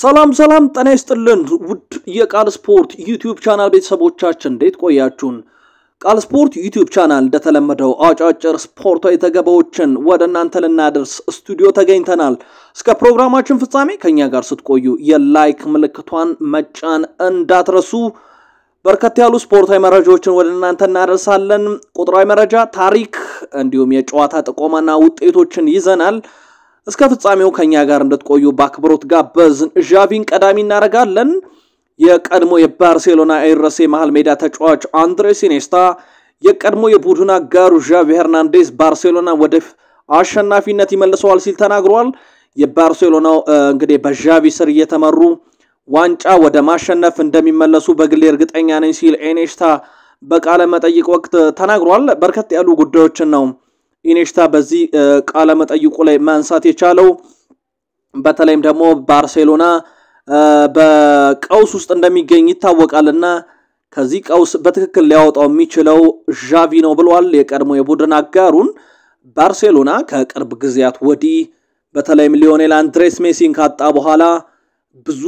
ሰላም ሰላም፣ ጤና ይስጥልን ውድ የቃል ስፖርት ዩቲዩብ ቻናል ቤተሰቦቻችን እንዴት ቆያችሁን? ቃል ስፖርት ዩቲዩብ ቻናል እንደተለመደው አጫጭር ስፖርታዊ ዘገባዎችን ወደ እናንተ ልናደርስ ስቱዲዮ ተገኝተናል። እስከ ፕሮግራማችን ፍጻሜ ከእኛ ጋር ስትቆዩ የላይክ ምልክቷን መጫን እንዳትረሱ። በርከት ያሉ ስፖርታዊ መረጃዎችን ወደ እናንተ እናደርሳለን። ቁጥራዊ መረጃ፣ ታሪክ እንዲሁም የጨዋታ ጥቆማና ውጤቶችን ይዘናል። እስከ ፍጻሜው ከእኛ ጋር እንድትቆዩ በአክብሮት ጋበዝን። ዣቪን ቀዳሚ እናደርጋለን። የቀድሞ የባርሴሎና ኤርሴ መሃል ሜዳ ተጫዋች አንድሬ ሲኔስታ የቀድሞ የቡድን አጋሩ ዣቪ ሄርናንዴዝ ባርሴሎና ወደ አሸናፊነት ይመልሰዋል ሲል ተናግሯል። የባርሴሎናው እንግዲህ በዣቪ ስር እየተመሩ ዋንጫ ወደ ማሸነፍ እንደሚመለሱ በግሌ እርግጠኛ ነኝ ሲል ኤኔስታ በቃለ መጠይቅ ወቅት ተናግሯል። በርከት ያሉ ጉዳዮችን ነው ኢኔሽታ በዚህ ቃለ መጠይቁ ላይ ማንሳት የቻለው በተለይም ደግሞ ባርሴሎና በቀውስ ውስጥ እንደሚገኝ ይታወቃልና ከዚህ ቀውስ በትክክል ሊያወጣው የሚችለው ዣቪ ነው ብሏል። የቀድሞ የቡድን አጋሩን ባርሴሎና ከቅርብ ጊዜያት ወዲህ በተለይም ሊዮኔል አንድሬስ ሜሲን ካጣ በኋላ ብዙ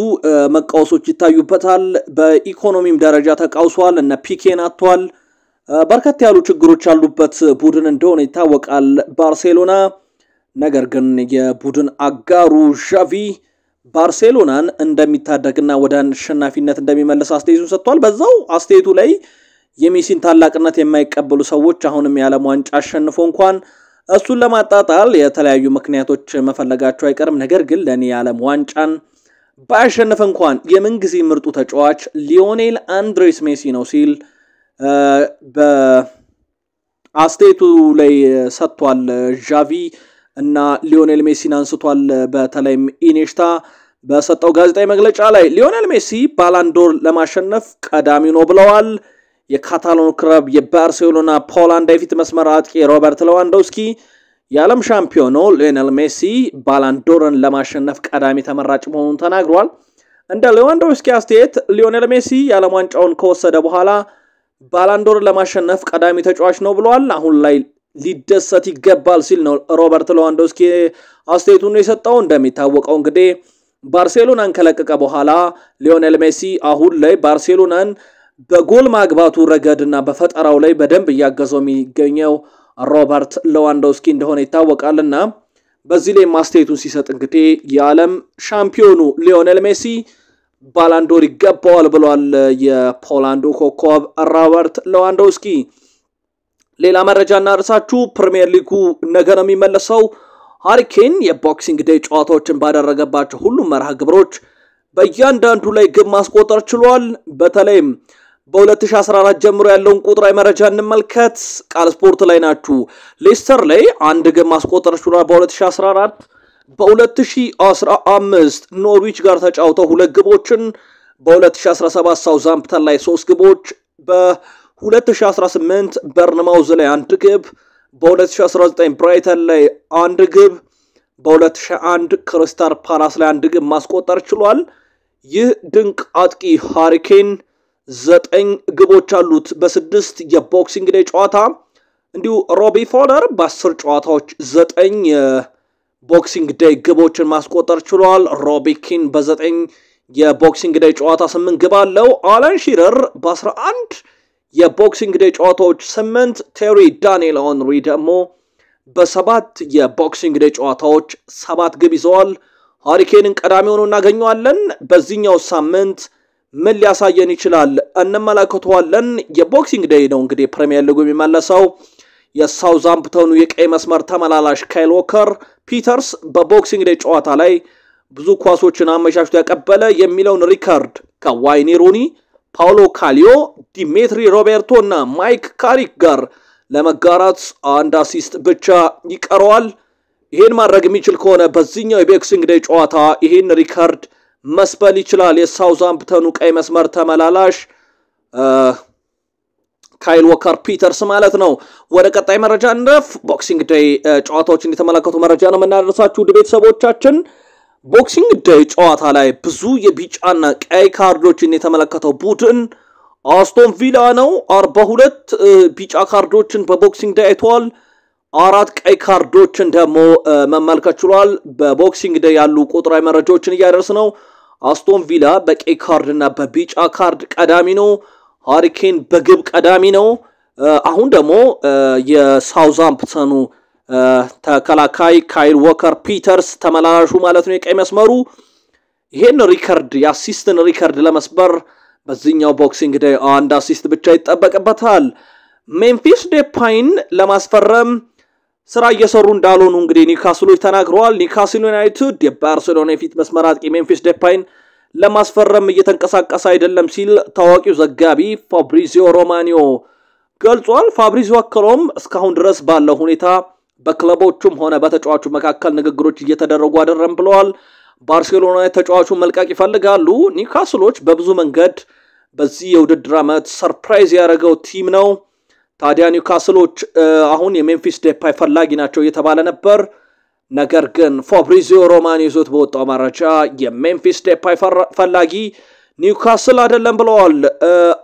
መቃወሶች ይታዩበታል። በኢኮኖሚም ደረጃ ተቃውሷል። እነ ፒኬን አጥቷል። በርከት ያሉ ችግሮች ያሉበት ቡድን እንደሆነ ይታወቃል ባርሴሎና። ነገር ግን የቡድን አጋሩ ዣቪ ባርሴሎናን እንደሚታደግና ወደ አሸናፊነት እንደሚመልስ አስተያየቱን ሰጥቷል። በዛው አስተያየቱ ላይ የሜሲን ታላቅነት የማይቀበሉ ሰዎች አሁንም የዓለም ዋንጫ አሸንፎ እንኳን እሱን ለማጣጣል የተለያዩ ምክንያቶች መፈለጋቸው አይቀርም። ነገር ግን ለእኔ የዓለም ዋንጫን ባያሸንፍ እንኳን የምንጊዜ ምርጡ ተጫዋች ሊዮኔል አንድሬስ ሜሲ ነው ሲል በአስተያየቱ ላይ ሰጥቷል። ዣቪ እና ሊዮኔል ሜሲን አንስቷል። በተለይም ኢኔሽታ በሰጠው ጋዜጣዊ መግለጫ ላይ ሊዮኔል ሜሲ ባላንዶር ለማሸነፍ ቀዳሚ ነው ብለዋል። የካታሎን ክለብ የባርሴሎና ፖላንድ የፊት መስመር አጥቂ ሮበርት ሌዋንዶውስኪ የዓለም ሻምፒዮኑ ሊዮኔል ሜሲ ባላንዶርን ለማሸነፍ ቀዳሚ ተመራጭ መሆኑን ተናግሯል። እንደ ሌዋንዶውስኪ አስተያየት ሊዮኔል ሜሲ የዓለም ዋንጫውን ከወሰደ በኋላ ባላንዶር ለማሸነፍ ቀዳሚ ተጫዋች ነው ብለዋል። አሁን ላይ ሊደሰት ይገባል ሲል ነው ሮበርት ሌዋንዶስኪ አስተያየቱን የሰጠው። እንደሚታወቀው እንግዲህ ባርሴሎናን ከለቀቀ በኋላ ሊዮኔል ሜሲ አሁን ላይ ባርሴሎናን በጎል ማግባቱ ረገድ በፈጠራው ላይ በደንብ እያገዘው የሚገኘው ሮበርት ሌዋንዶስኪ እንደሆነ ይታወቃልና በዚህ ላይ ማስተያየቱን ሲሰጥ እንግዲህ የዓለም ሻምፒዮኑ ሊዮኔል ሜሲ ባላንዶር ይገባዋል ብሏል የፖላንዱ ኮከብ ሮበርት ሌዋንዶውስኪ። ሌላ መረጃ እናርሳችሁ። ፕሪምየር ሊጉ ነገ ነው የሚመለሰው። ሃሪኬን የቦክሲንግ ዴይ ጨዋታዎችን ባደረገባቸው ሁሉም መርሃ ግብሮች በእያንዳንዱ ላይ ግብ ማስቆጠር ችሏል። በተለይም በ2014 ጀምሮ ያለውን ቁጥራዊ መረጃ እንመልከት። ቃል ስፖርት ላይ ናችሁ። ሌስተር ላይ አንድ ግብ ማስቆጠር ችሏል በ2014 በ2015 ኖርዊች ጋር ተጫውተው ሁለት ግቦችን በ2017 ሳውዛምፕተን ላይ ሶስት ግቦች በ2018 በርንማውዝ ላይ አንድ ግብ በ2019 ብራይተን ላይ አንድ ግብ በ2001 ክሪስታል ፓላስ ላይ አንድ ግብ ማስቆጠር ችሏል። ይህ ድንቅ አጥቂ ሃሪኬን ዘጠኝ ግቦች አሉት በስድስት የቦክሲንግ ዴይ ጨዋታ። እንዲሁ ሮቢ ፎለር በአስር ጨዋታዎች ዘጠኝ ቦክሲንግ ዴይ ግቦችን ማስቆጠር ችሏል። ሮቢኪን በዘጠኝ የቦክሲንግ ዴይ ጨዋታ ስምንት ግብ አለው። አለን ሺረር በ11 የቦክሲንግ ዴይ ጨዋታዎች ስምንት፣ ቴሪ ዳንኤል ኦንሪ ደግሞ በሰባት የቦክሲንግ ዴይ ጨዋታዎች ሰባት ግብ ይዘዋል። ሃሪኬንን ቀዳሚ ሆኖ እናገኘዋለን። በዚህኛው ሳምንት ምን ሊያሳየን ይችላል እንመለከተዋለን። የቦክሲንግ ዴይ ነው እንግዲህ ፕሪሚየር ሊጉ የሚመለሰው የሳውዛምፕተኑ የቀይ መስመር ተመላላሽ ካይል ዎከር ፒተርስ በቦክሲንግ ዴይ ጨዋታ ላይ ብዙ ኳሶችን አመሻሽቶ ያቀበለ የሚለውን ሪካርድ ከዋይኒ ሩኒ፣ ፓውሎ ካሊዮ፣ ዲሜትሪ ሮቤርቶ እና ማይክ ካሪክ ጋር ለመጋራት አንድ አሲስት ብቻ ይቀረዋል። ይህን ማድረግ የሚችል ከሆነ በዚህኛው የቦክሲንግ ዴይ ጨዋታ ይህን ሪካርድ መስበል ይችላል። የሳውዛምፕተኑ ቀይ መስመር ተመላላሽ ካይል ወከር ፒተርስ ማለት ነው። ወደ ቀጣይ መረጃ እንረፍ። ቦክሲንግ ደይ ጨዋታዎችን የተመለከቱ መረጃ ነው የምናደርሳችሁ ውድ ቤተሰቦቻችን። ቦክሲንግ ደይ ጨዋታ ላይ ብዙ የቢጫና ቀይ ካርዶችን የተመለከተው ቡድን አስቶን ቪላ ነው። አርባ ሁለት ቢጫ ካርዶችን በቦክሲንግ ደይ አይተዋል። አራት ቀይ ካርዶችን ደግሞ መመልከት ችሏል። በቦክሲንግ ደይ ያሉ ቁጥራዊ መረጃዎችን እያደረስ ነው። አስቶን ቪላ በቀይ ካርድና በቢጫ ካርድ ቀዳሚ ነው። ሃሪኬን በግብ ቀዳሚ ነው። አሁን ደግሞ የሳውዛምፕተኑ ተከላካይ ካይል ወከር ፒተርስ ተመላላሹ ማለት ነው የቀይ መስመሩ ይሄን ሪከርድ የአሲስትን ሪከርድ ለመስበር በዚህኛው ቦክሲንግ ዴይ አንድ አሲስት ብቻ ይጠበቅበታል። ሜምፊስ ዴፓይን ለማስፈረም ስራ እየሰሩ እንዳልሆኑ እንግዲህ ኒውካስሎች ተናግረዋል። ኒውካስል ዩናይትድ የባርሴሎና የፊት መስመር አጥቂ ሜምፊስ ዴፓይን ለማስፈረም እየተንቀሳቀሰ አይደለም ሲል ታዋቂው ዘጋቢ ፋብሪዚዮ ሮማኒዮ ገልጿል። ፋብሪዚዮ አክሎም እስካሁን ድረስ ባለው ሁኔታ በክለቦቹም ሆነ በተጫዋቹ መካከል ንግግሮች እየተደረጉ አይደለም ብለዋል። ባርሴሎና ተጫዋቹን መልቀቅ ይፈልጋሉ። ኒውካስሎች በብዙ መንገድ በዚህ የውድድር ዓመት ሰርፕራይዝ ያደረገው ቲም ነው። ታዲያ ኒውካስሎች አሁን የሜምፊስ ዴፓይ ፈላጊ ናቸው እየተባለ ነበር። ነገር ግን ፋብሪዚዮ ሮማን ይዞት በወጣው መረጃ የሜምፊስ ዴፓይ ፈላጊ ኒውካስል አይደለም ብለዋል።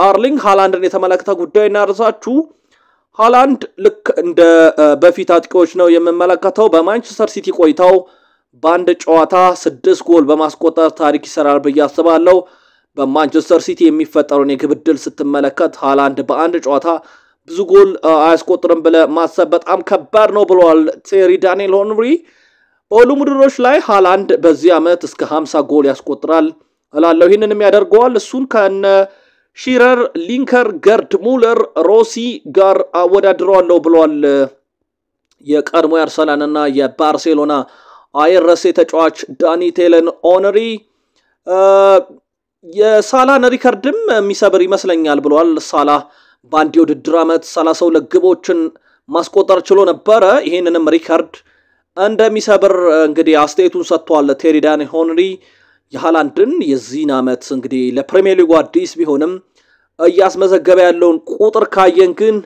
አርሊንግ ሃላንድን የተመለከተ ጉዳይ እናደርሳችሁ። ሃላንድ ልክ እንደ በፊት አጥቂዎች ነው የምመለከተው። በማንቸስተር ሲቲ ቆይታው በአንድ ጨዋታ ስድስት ጎል በማስቆጠር ታሪክ ይሰራል ብዬ አስባለሁ። በማንቸስተር ሲቲ የሚፈጠረውን የግብ ዕድል ስትመለከት ሃላንድ በአንድ ጨዋታ ብዙ ጎል አያስቆጥርም ብለ ማሰብ በጣም ከባድ ነው ብለዋል ቴሪ ዳንኤል ሆንሪ። በሁሉም ውድድሮች ላይ ሃላንድ በዚህ ዓመት እስከ 50 ጎል ያስቆጥራል እላለሁ። ይህንንም ያደርገዋል። እሱን ከነ ሺረር፣ ሊንከር፣ ገርድ ሙለር፣ ሮሲ ጋር አወዳድረዋለሁ ብሏል። የቀድሞ የአርሰናልና የባርሴሎና አይረሴ ተጫዋች ዳኒ ቴለን ኦነሪ የሳላን ሪከርድም የሚሰብር ይመስለኛል ብሏል። ሳላ በአንድ የውድድር ዓመት 32 ግቦችን ማስቆጠር ችሎ ነበረ። ይህንንም ሪከርድ እንደሚሰብር እንግዲህ አስተያየቱን ሰጥቷል። ቴሪዳን ሆንሪ የሃላንድን የዚህን ዓመት እንግዲህ ለፕሪሚየር ሊጉ አዲስ ቢሆንም እያስመዘገበ ያለውን ቁጥር ካየን ግን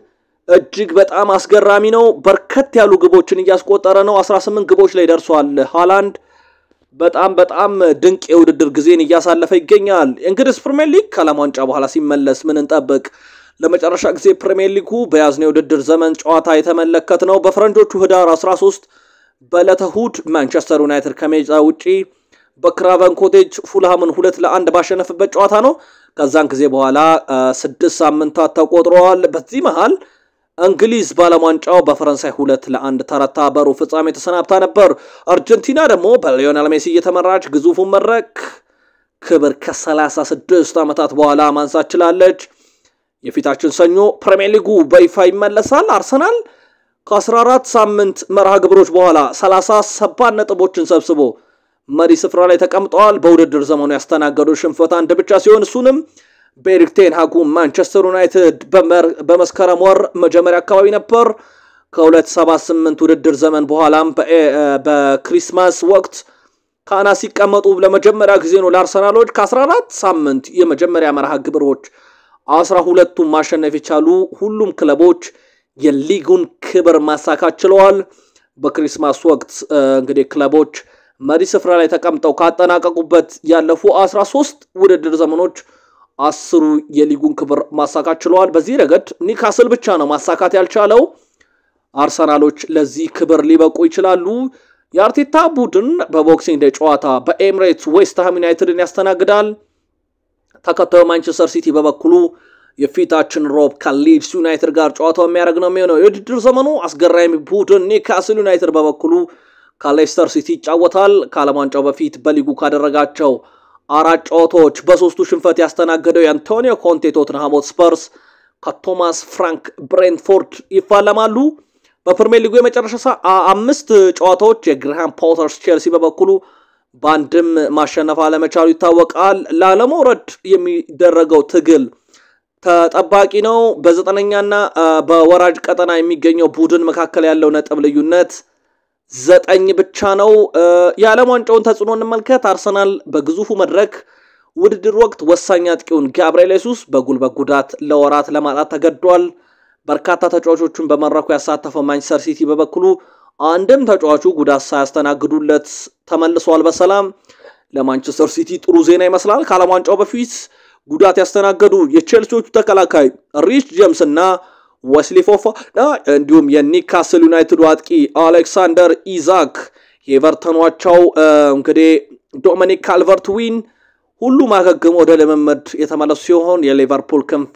እጅግ በጣም አስገራሚ ነው። በርከት ያሉ ግቦችን እያስቆጠረ ነው። 18 ግቦች ላይ ደርሷል ሃላንድ። በጣም በጣም ድንቅ የውድድር ጊዜን እያሳለፈ ይገኛል። እንግዲህ ፕሪሚየር ሊግ ከዓለም ዋንጫ በኋላ ሲመለስ ምን እንጠብቅ? ለመጨረሻ ጊዜ ፕሪሚየር ሊጉ በያዝነው የውድድር ዘመን ጨዋታ የተመለከት ነው በፈረንጆቹ ህዳር 13 በዕለተ እሁድ ማንቸስተር ዩናይትድ ከሜዳ ውጪ በክራቨን ኮቴጅ ፉልሃምን ሁለት ለአንድ ባሸነፍበት ጨዋታ ነው። ከዛን ጊዜ በኋላ ስድስት ሳምንታት ተቆጥረዋል። በዚህ መሃል እንግሊዝ ባለሟንጫው በፈረንሳይ ሁለት ለአንድ ተረታ፣ በሩብ ፍጻሜ ተሰናብታ ነበር። አርጀንቲና ደግሞ በሊዮናል ሜሲ እየተመራች ግዙፉን መድረክ ክብር ከ36 ዓመታት በኋላ ማንሳት ችላለች። የፊታችን ሰኞ ፕሪሚየር ሊጉ በይፋ ይመለሳል። አርሰናል ከ14 ሳምንት መርሃ ግብሮች በኋላ 37 ነጥቦችን ሰብስቦ መሪ ስፍራ ላይ ተቀምጠዋል። በውድድር ዘመኑ ያስተናገዱ ሽንፈት አንድ ብቻ ሲሆን እሱንም በኤሪክ ቴን ሃጉ ማንቸስተር ዩናይትድ በመስከረም ወር መጀመሪያ አካባቢ ነበር። ከ278 ውድድር ዘመን በኋላም በክሪስማስ ወቅት ከአና ሲቀመጡ ለመጀመሪያ ጊዜ ነው ለአርሰናሎች ከ14 ሳምንት የመጀመሪያ መርሃ ግብሮች 12ቱም ማሸነፍ የቻሉ ሁሉም ክለቦች የሊጉን ክብር ማሳካት ችለዋል። በክሪስማስ ወቅት እንግዲህ ክለቦች መሪ ስፍራ ላይ ተቀምጠው ካጠናቀቁበት ያለፉ 13 ውድድር ዘመኖች አስሩ የሊጉን ክብር ማሳካት ችለዋል። በዚህ ረገድ ኒካስል ብቻ ነው ማሳካት ያልቻለው። አርሰናሎች ለዚህ ክብር ሊበቁ ይችላሉ። የአርቴታ ቡድን በቦክሲንግ ዴይ ጨዋታ በኤምሬትስ ዌስትሃም ዩናይትድን ያስተናግዳል። ተከታዩ ማንቸስተር ሲቲ በበኩሉ የፊታችን ሮብ ከሊድስ ዩናይትድ ጋር ጨዋታው የሚያደርግ ነው የሚሆነው። የውድድር ዘመኑ አስገራሚ ቡድን ኒካስል ዩናይትድ በበኩሉ ከሌስተር ሲቲ ይጫወታል። ከዓለም ዋንጫው በፊት በሊጉ ካደረጋቸው አራት ጨዋታዎች በሶስቱ ሽንፈት ያስተናገደው የአንቶኒዮ ኮንቴ ቶትንሃም ሆትስፐርስ ከቶማስ ፍራንክ ብሬንትፎርድ ይፋለማሉ። በፕሪሚየር ሊጉ የመጨረሻ አምስት ጨዋታዎች የግርሃም ፖተርስ ቼልሲ በበኩሉ በአንድም ማሸነፍ አለመቻሉ ይታወቃል። ላለመውረድ የሚደረገው ትግል ተጠባቂ ነው። በዘጠነኛና በወራጅ ቀጠና የሚገኘው ቡድን መካከል ያለው ነጥብ ልዩነት ዘጠኝ ብቻ ነው። የዓለም ዋንጫውን ተጽዕኖ እንመልከት። አርሰናል በግዙፉ መድረክ ውድድር ወቅት ወሳኝ አጥቂውን ጋብርኤል ሱስ በጉልበት ጉዳት ለወራት ለማጣት ተገዷል። በርካታ ተጫዋቾቹን በመድረኩ ያሳተፈው ማንቸስተር ሲቲ በበኩሉ አንድም ተጫዋቹ ጉዳት ሳያስተናግዱለት ተመልሷል በሰላም። ለማንቸስተር ሲቲ ጥሩ ዜና ይመስላል። ከዓለም ዋንጫው በፊት ጉዳት ያስተናገዱ የቼልሲዎቹ ተከላካይ ሪች ጀምስ እና ወስሊ ፎፋና እንዲሁም የኒካስል ዩናይትድ አጥቂ አሌክሳንደር ኢዛክ የቨርተኗቸው እንግዲህ ዶሚኒክ ካልቨርት ዊን ሁሉም አገግሞ ወደ ልምምድ የተመለሱ ሲሆን የሊቨርፑል ክንፍ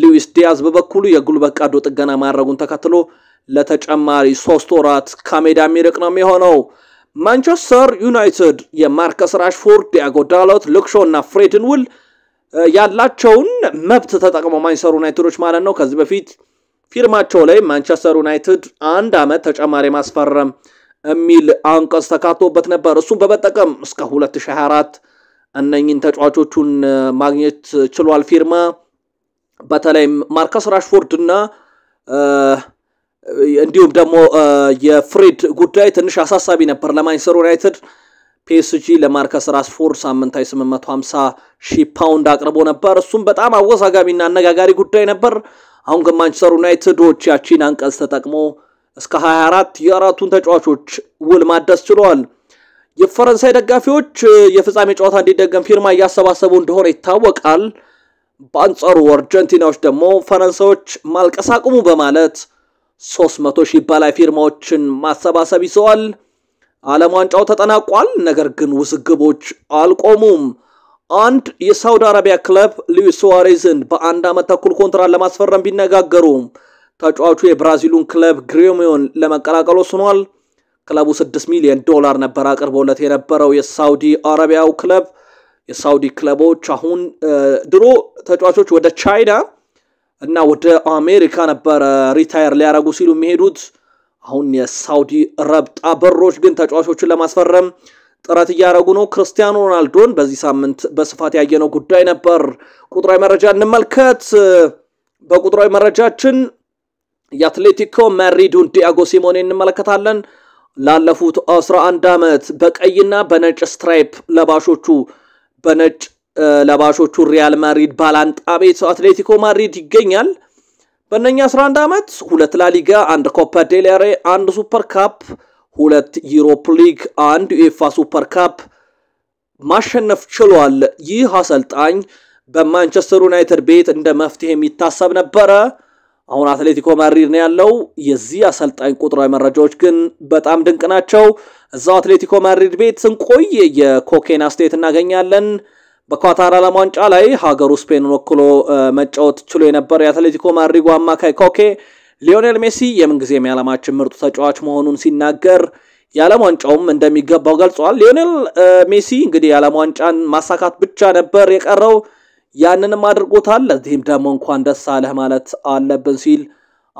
ሉዊስ ዲያዝ በበኩሉ የጉልበት ቀዶ ጥገና ማድረጉን ተከትሎ ለተጨማሪ ሶስት ወራት ከሜዳ የሚርቅ ነው የሚሆነው። ማንቸስተር ዩናይትድ የማርከስ ራሽፎርድ፣ ዲያጎ ዳሎት፣ ሉክሾ እና ፍሬድን ውል ያላቸውን መብት ተጠቅመው ማንቸስተር ዩናይትዶች ማለት ነው ከዚህ በፊት ፊርማቸው ላይ ማንቸስተር ዩናይትድ አንድ ዓመት ተጨማሪ ማስፈረም የሚል አንቀጽ ተካቶበት ነበር። እሱም በመጠቀም እስከ 2024 እነኝን ተጫዋቾቹን ማግኘት ችሏል። ፊርማ በተለይም ማርከስ ራሽፎርድ እና እንዲሁም ደግሞ የፍሬድ ጉዳይ ትንሽ አሳሳቢ ነበር ለማንቸስተር ዩናይትድ። ፒኤስጂ ለማርከስ ራስፎር ሳምንታዊ 850 ሺ ፓውንድ አቅርቦ ነበር። እሱም በጣም አወዛጋቢና አነጋጋሪ ጉዳይ ነበር። አሁን ግን ማንቸስተር ዩናይትዶች ያቺን አንቀጽ ተጠቅሞ እስከ 24 የአራቱን ተጫዋቾች ውል ማደስ ችለዋል። የፈረንሳይ ደጋፊዎች የፍጻሜ ጨዋታ እንዲደገም ፊርማ እያሰባሰቡ እንደሆነ ይታወቃል። በአንጻሩ አርጀንቲናዎች ደግሞ ፈረንሳዮች ማልቀስ አቁሙ በማለት 300 ሺህ በላይ ፊርማዎችን ማሰባሰብ ይዘዋል። ዓለም ዋንጫው ተጠናቋል። ነገር ግን ውዝግቦች አልቆሙም። አንድ የሳውዲ አረቢያ ክለብ ሉዊስ ሱዋሬዝን በአንድ ዓመት ተኩል ኮንትራት ለማስፈረም ቢነጋገሩ ተጫዋቹ የብራዚሉን ክለብ ግሪሚዮን ለመቀላቀል ወስኗል። ክለቡ 6 ሚሊዮን ዶላር ነበር አቅርቦለት የነበረው። የሳውዲ አረቢያው ክለብ የሳውዲ ክለቦች አሁን ድሮ ተጫዋቾች ወደ ቻይና እና ወደ አሜሪካ ነበረ ሪታየር ሊያደርጉ ሲሉ የሚሄዱት አሁን የሳውዲ ረብጣ በሮች ግን ተጫዋቾችን ለማስፈረም ጥረት እያደረጉ ነው። ክርስቲያኖ ሮናልዶን በዚህ ሳምንት በስፋት ያየነው ጉዳይ ነበር። ቁጥራዊ መረጃ እንመልከት። በቁጥራዊ መረጃችን የአትሌቲኮ ማድሪዱን ዲያጎ ሲሞኔ እንመለከታለን። ላለፉት 11 ዓመት በቀይና በነጭ ስትራይፕ ለባሾቹ በነጭ ለባሾቹ ሪያል ማድሪድ ባላንጣ ቤት አትሌቲኮ ማድሪድ ይገኛል። በእነኛ 11 ዓመት ሁለት ላሊጋ፣ አንድ ኮፓ ዴሊያሬ፣ አንድ ሱፐር ካፕ፣ ሁለት ዩሮፕ ሊግ፣ አንድ ዩኤፋ ሱፐር ካፕ ማሸነፍ ችሏል። ይህ አሰልጣኝ በማንቸስተር ዩናይትድ ቤት እንደ መፍትሄ የሚታሰብ ነበረ። አሁን አትሌቲኮ ማድሪድ ነው ያለው። የዚህ አሰልጣኝ ቁጥራዊ መረጃዎች ግን በጣም ድንቅ ናቸው። እዛው አትሌቲኮ ማድሪድ ቤት ስንቆይ የኮኬን አስተያየት እናገኛለን። በኳታር ዓለም ዋንጫ ላይ ሀገሩ ስፔንን ወክሎ መጫወት ችሎ የነበረ የአትሌቲኮ ማድሪጎ አማካይ ኮኬ ሊዮኔል ሜሲ የምንጊዜም የዓለማችን ምርጡ ተጫዋች መሆኑን ሲናገር የዓለም ዋንጫውም እንደሚገባው ገልጿል። ሊዮኔል ሜሲ እንግዲህ የዓለም ዋንጫን ማሳካት ብቻ ነበር የቀረው፣ ያንንም አድርጎታል። ለዚህም ደግሞ እንኳን ደስ አለህ ማለት አለብን ሲል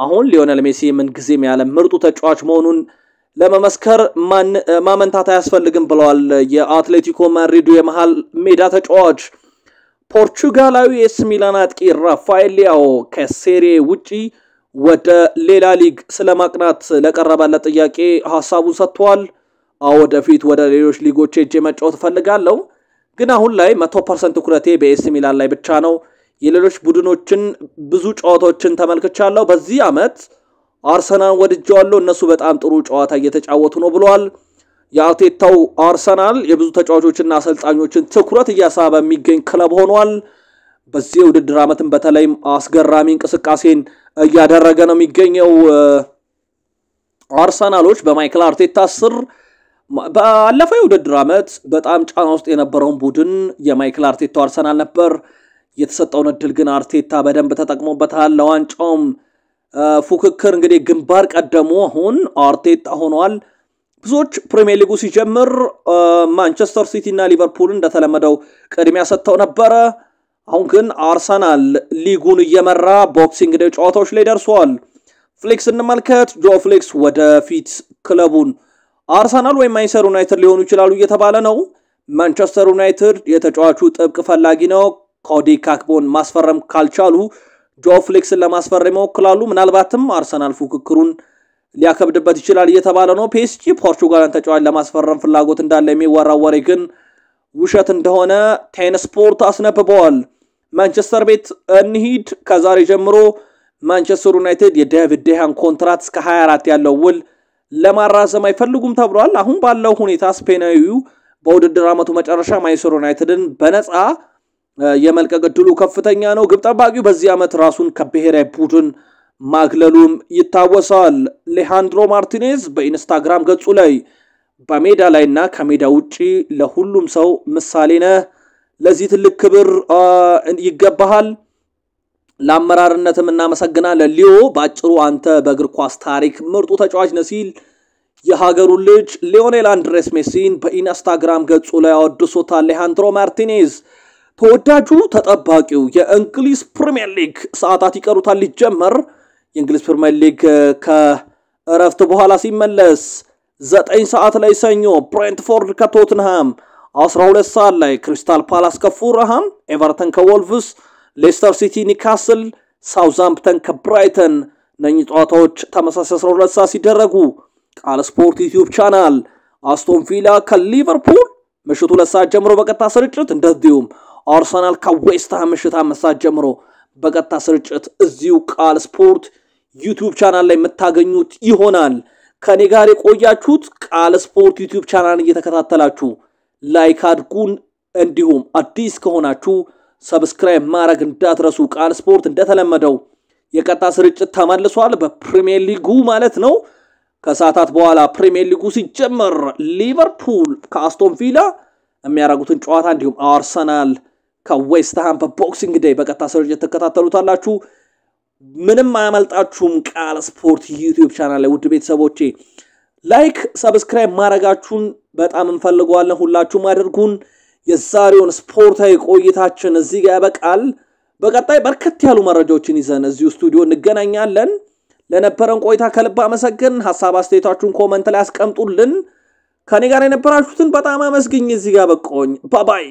አሁን ሊዮኔል ሜሲ ምንጊዜም የዓለም ምርጡ ተጫዋች መሆኑን ለመመስከር ማመንታት አያስፈልግም ብለዋል የአትሌቲኮ ማድሪዱ የመሃል ሜዳ ተጫዋች። ፖርቹጋላዊ ኤስ ሚላን አጥቂ ራፋኤል ሊያዎ ከሴሬ ውጪ ወደ ሌላ ሊግ ስለማቅናት ለቀረበለት ጥያቄ ሀሳቡን ሰጥቷል። ወደፊት ወደ ሌሎች ሊጎች ሄጄ መጫወት እፈልጋለሁ፣ ግን አሁን ላይ መቶ ፐርሰንት ትኩረቴ በኤስ ሚላን ላይ ብቻ ነው። የሌሎች ቡድኖችን ብዙ ጨዋታዎችን ተመልክቻለሁ። በዚህ ዓመት አርሰናል ወድጀዋለሁ፣ እነሱ በጣም ጥሩ ጨዋታ እየተጫወቱ ነው ብለዋል። የአርቴታው አርሰናል የብዙ ተጫዋቾችና አሰልጣኞችን ትኩረት እያሳበ የሚገኝ ክለብ ሆኗል። በዚህ ውድድር ዓመትም በተለይም አስገራሚ እንቅስቃሴን እያደረገ ነው የሚገኘው። አርሰናሎች በማይክል አርቴታ ስር ባለፈው የውድድር ዓመት በጣም ጫና ውስጥ የነበረውን ቡድን የማይክል አርቴታው አርሰናል ነበር። የተሰጠውን እድል ግን አርቴታ በደንብ ተጠቅሞበታል። ለዋንጫውም ፉክክር እንግዲህ ግንባር ቀደሙ አሁን አርቴጣ ሆኗል። ብዙዎች ፕሪሚየር ሊጉ ሲጀምር ማንቸስተር ሲቲ እና ሊቨርፑል እንደተለመደው ቅድሚያ ሰጥተው ነበረ። አሁን ግን አርሰናል ሊጉን እየመራ ቦክሲንግ ዴይ ጨዋታዎች ላይ ደርሷል። ፍሊክስ እንመልከት። ጆ ፍሌክስ ወደፊት ክለቡን አርሰናል ወይም ማንቸስተር ዩናይትድ ሊሆኑ ይችላሉ እየተባለ ነው። ማንቸስተር ዩናይትድ የተጫዋቹ ጥብቅ ፈላጊ ነው። ኮዲ ካክቦን ማስፈረም ካልቻሉ ጆው ፍሌክስን ለማስፈር ይሞክራሉ። ምናልባትም አርሰናል ፉክክሩን ሊያከብድበት ይችላል እየተባለ ነው። ፔስጂ ፖርቹጋልን ተጫዋች ለማስፈረም ፍላጎት እንዳለ የሚወራው ወሬ ግን ውሸት እንደሆነ ቴንስፖርት አስነብበዋል። ማንቸስተር ቤት እንሂድ። ከዛሬ ጀምሮ ማንቸስተር ዩናይትድ የዴቪድ ዴሃን ኮንትራት እስከ 24 ያለው ውል ለማራዘም አይፈልጉም ተብሏል። አሁን ባለው ሁኔታ ስፔናዊው በውድድር ዓመቱ መጨረሻ ማንቸስተር ዩናይትድን በነፃ የመልቀቅ እድሉ ከፍተኛ ነው። ግብ ጠባቂው በዚህ ዓመት ራሱን ከብሔራዊ ቡድን ማግለሉም ይታወሳል። ሌሃንድሮ ማርቲኔዝ በኢንስታግራም ገጹ ላይ በሜዳ ላይና ከሜዳ ውጪ ለሁሉም ሰው ምሳሌ ነህ፣ ለዚህ ትልቅ ክብር ይገባሃል፣ ለአመራርነትም እናመሰግናለን። ሊዮ በአጭሩ አንተ በእግር ኳስ ታሪክ ምርጡ ተጫዋች ነህ ሲል የሀገሩ ልጅ ሊዮኔል አንድሬስ ሜሲን በኢንስታግራም ገጹ ላይ አወድሶታል። ሌሃንድሮ ማርቲኔዝ ተወዳጁ ተጠባቂው የእንግሊዝ ፕሪምየር ሊግ ሰዓታት ይቀሩታል ሊጀመር። የእንግሊዝ ፕሪምየር ሊግ ከእረፍት በኋላ ሲመለስ ዘጠኝ ሰዓት ላይ ሰኞ ብሬንትፎርድ ከቶትንሃም፣ 12 ሰዓት ላይ ክሪስታል ፓላስ ከፉረሃም፣ ኤቨርተን ከወልቭስ፣ ሌስተር ሲቲ ኒካስል፣ ሳውዛምፕተን ከብራይተን እነኚህ ጨዋታዎች ተመሳሳይ 12 ሰዓት ሲደረጉ ቃል ስፖርት ዩቲዩብ ቻናል አስቶን ቪላ ከሊቨርፑል ምሽቱ ሁለት ሰዓት ጀምሮ በቀጥታ ስርጭት እንደዚሁም አርሰናል ከዌስትሃም ምሽት አምስት ሰዓት ጀምሮ በቀጥታ ስርጭት እዚሁ ቃል ስፖርት ዩቲዩብ ቻናል ላይ የምታገኙት ይሆናል። ከኔ ጋር የቆያችሁት ቃል ስፖርት ዩቲዩብ ቻናልን እየተከታተላችሁ ላይክ አድጉን፣ እንዲሁም አዲስ ከሆናችሁ ሰብስክራይብ ማድረግ እንዳትረሱ። ቃል ስፖርት እንደተለመደው የቀጥታ ስርጭት ተመልሷል፣ በፕሪሚየር ሊጉ ማለት ነው። ከሰዓታት በኋላ ፕሪሚየር ሊጉ ሲጀመር ሊቨርፑል ከአስቶን ቪላ የሚያደርጉትን ጨዋታ እንዲሁም አርሰናል ከዌስትሃም በቦክሲንግ ዴይ በቀጥታ ስርጭት ትከታተሉታላችሁ። ምንም አያመልጣችሁም። ቃል ስፖርት ዩቲዩብ ቻናል ላይ ውድ ቤተሰቦቼ ላይክ፣ ሰብስክራይብ ማድረጋችሁን በጣም እንፈልገዋለን። ሁላችሁም አድርጉን። የዛሬውን ስፖርታዊ ቆይታችን እዚህ ጋር ያበቃል። በቀጣይ በርከት ያሉ መረጃዎችን ይዘን እዚሁ ስቱዲዮ እንገናኛለን። ለነበረን ቆይታ ከልብ አመሰግን። ሀሳብ አስተያየታችሁን ኮመንት ላይ አስቀምጡልን። ከኔ ጋር የነበራችሁትን በጣም አመስግኝ። እዚህ ጋር በቆኝ ባባይ